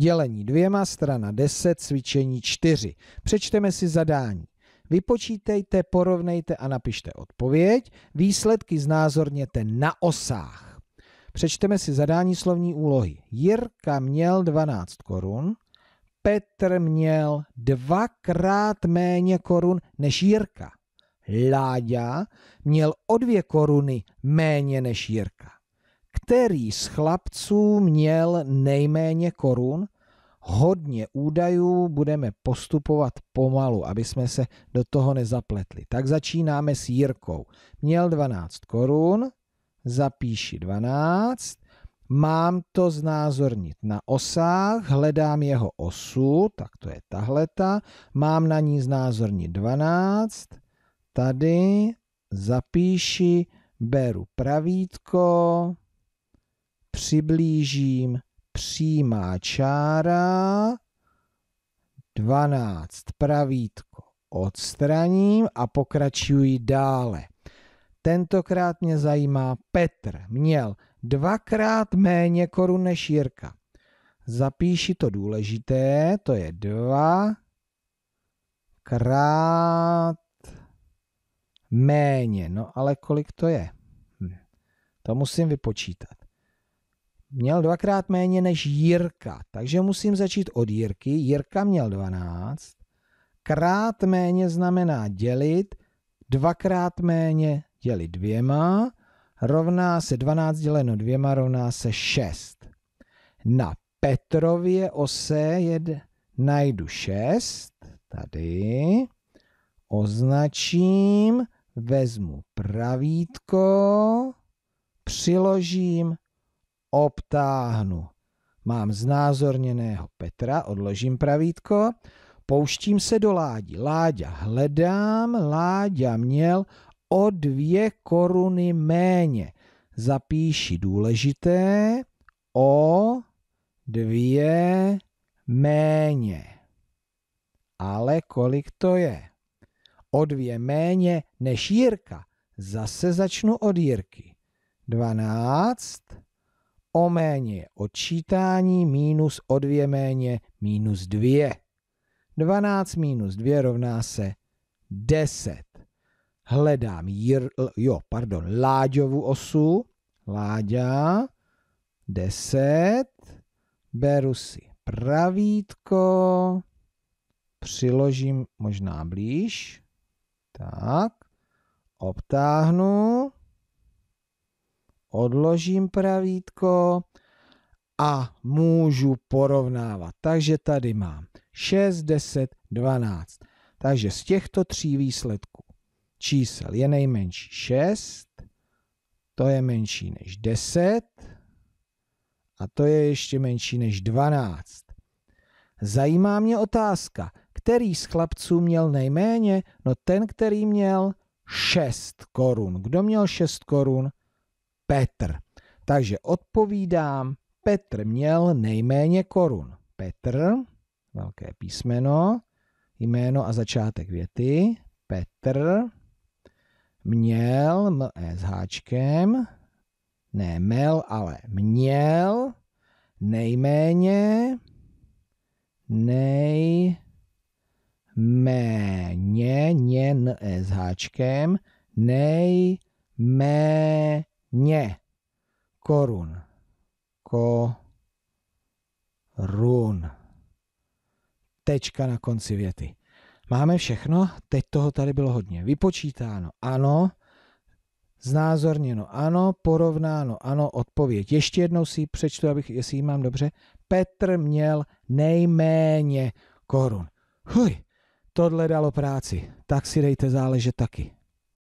dělení dvěma strana 10 cvičení 4. Přečteme si zadání. Vypočítejte, porovnejte a napište odpověď. Výsledky znázorněte na osách. Přečteme si zadání slovní úlohy. Jirka měl 12 korun, Petr měl dvakrát méně korun než Jirka. Láďa měl o dvě koruny méně než Jirka který z chlapců měl nejméně korun, hodně údajů, budeme postupovat pomalu, aby jsme se do toho nezapletli. Tak začínáme s Jirkou. Měl 12 korun, zapíši 12, mám to znázornit na osách, hledám jeho osu, tak to je tahleta, mám na ní znázornit 12, tady zapíši, beru pravítko, přiblížím přímá čára, 12 pravítko odstraním a pokračuji dále. Tentokrát mě zajímá Petr. Měl dvakrát méně korun než Jirka. Zapíši to důležité, to je dva krát méně. No ale kolik to je? Hm. To musím vypočítat měl dvakrát méně než Jirka, takže musím začít od Jirky. Jirka měl 12. Krát méně znamená dělit, dvakrát méně dělit dvěma, rovná se 12 děleno dvěma, rovná se 6. Na Petrově ose jed, najdu 6, tady, označím, vezmu pravítko, přiložím obtáhnu. Mám znázorněného Petra, odložím pravítko, pouštím se do Ládi. Láďa hledám, Láďa měl o dvě koruny méně. Zapíši důležité o dvě méně. Ale kolik to je? O dvě méně než Jirka. Zase začnu od Jirky. Dvanáct o méně odčítání mínus o dvě méně mínus dvě. 12 mínus dvě rovná se 10. Hledám jir, jo, pardon, Láďovu osu. Láďa, 10. Beru si pravítko. Přiložím možná blíž. Tak. Obtáhnu odložím pravítko a můžu porovnávat. Takže tady mám 6, 10, 12. Takže z těchto tří výsledků čísel je nejmenší 6, to je menší než 10 a to je ještě menší než 12. Zajímá mě otázka, který z chlapců měl nejméně? No ten, který měl 6 korun. Kdo měl 6 korun? Petr. Takže odpovídám, Petr měl nejméně korun. Petr, velké písmeno, jméno a začátek věty. Petr měl, m e s háčkem, ne mel, ale měl nejméně, nejméně, ně, n e s háčkem, nejméně ně korun. ko run, Tečka na konci věty. Máme všechno, teď toho tady bylo hodně. Vypočítáno, ano, znázorněno, ano, porovnáno, ano, odpověď. Ještě jednou si přečtu, abych, jestli ji mám dobře. Petr měl nejméně korun. Huj, tohle dalo práci, tak si dejte záležet taky.